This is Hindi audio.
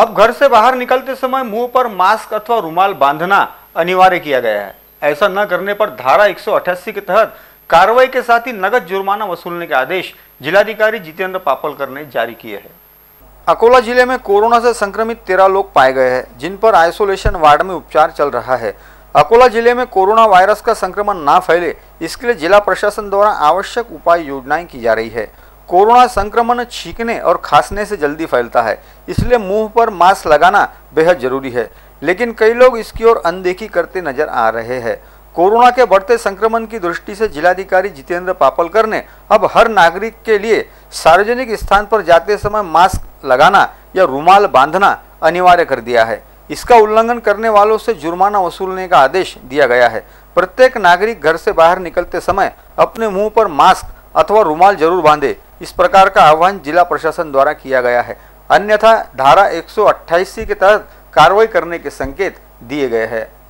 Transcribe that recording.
अब घर से बाहर निकलते समय मुंह पर मास्क अथवा रुमाल बांधना अनिवार्य किया गया है ऐसा न करने पर धारा एक के तहत कार्रवाई के साथ ही नगद जुर्माना वसूलने के आदेश जिलाधिकारी जितेंद्र पापलकर ने जारी किए हैं अकोला जिले में कोरोना से संक्रमित तेरह लोग पाए गए हैं जिन पर आइसोलेशन वार्ड में उपचार चल रहा है अकोला जिले में कोरोना वायरस का संक्रमण ना फैले इसके लिए जिला प्रशासन द्वारा आवश्यक उपाय योजनाएं की जा रही है कोरोना संक्रमण छींकने और खांसने से जल्दी फैलता है इसलिए मुंह पर मास्क लगाना बेहद जरूरी है लेकिन कई लोग इसकी ओर अनदेखी करते नजर आ रहे हैं कोरोना के बढ़ते संक्रमण की दृष्टि से जिलाधिकारी जितेंद्र पापलकर ने अब हर नागरिक के लिए सार्वजनिक स्थान पर जाते समय मास्क लगाना या रूमाल बांधना अनिवार्य कर दिया है इसका उल्लंघन करने वालों से जुर्माना वसूलने का आदेश दिया गया है प्रत्येक नागरिक घर से बाहर निकलते समय अपने मुंह पर मास्क अथवा रुमाल जरूर बांधे इस प्रकार का आह्वान जिला प्रशासन द्वारा किया गया है अन्यथा धारा एक के तहत कार्रवाई करने के संकेत दिए गए हैं